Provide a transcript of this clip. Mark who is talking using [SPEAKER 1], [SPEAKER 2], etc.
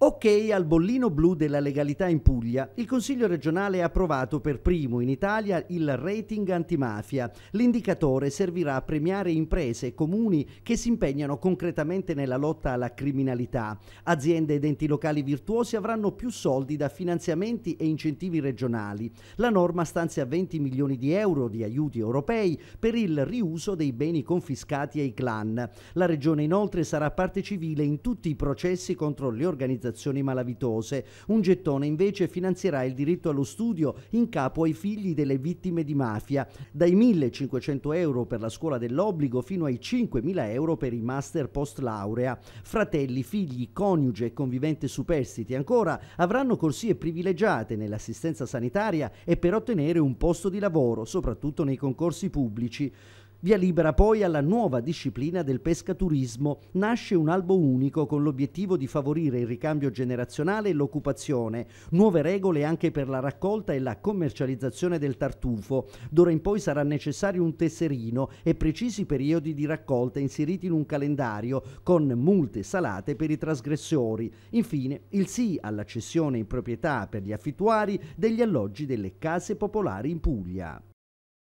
[SPEAKER 1] Ok al bollino blu della legalità in Puglia. Il Consiglio regionale ha approvato per primo in Italia il rating antimafia. L'indicatore servirà a premiare imprese e comuni che si impegnano concretamente nella lotta alla criminalità. Aziende ed enti locali virtuosi avranno più soldi da finanziamenti e incentivi regionali. La norma stanzia 20 milioni di euro di aiuti europei per il riuso dei beni confiscati ai clan. La regione inoltre sarà parte civile in tutti i processi contro le organizzazioni organizzazioni malavitose. Un gettone invece finanzierà il diritto allo studio in capo ai figli delle vittime di mafia, dai 1.500 euro per la scuola dell'obbligo fino ai 5.000 euro per i master post laurea. Fratelli, figli, coniuge e convivente superstiti ancora avranno corsie privilegiate nell'assistenza sanitaria e per ottenere un posto di lavoro, soprattutto nei concorsi pubblici. Via libera poi alla nuova disciplina del pescaturismo. Nasce un albo unico con l'obiettivo di favorire il ricambio generazionale e l'occupazione. Nuove regole anche per la raccolta e la commercializzazione del tartufo. D'ora in poi sarà necessario un tesserino e precisi periodi di raccolta inseriti in un calendario con multe salate per i trasgressori. Infine, il sì alla cessione in proprietà per gli affittuari degli alloggi delle case popolari in Puglia.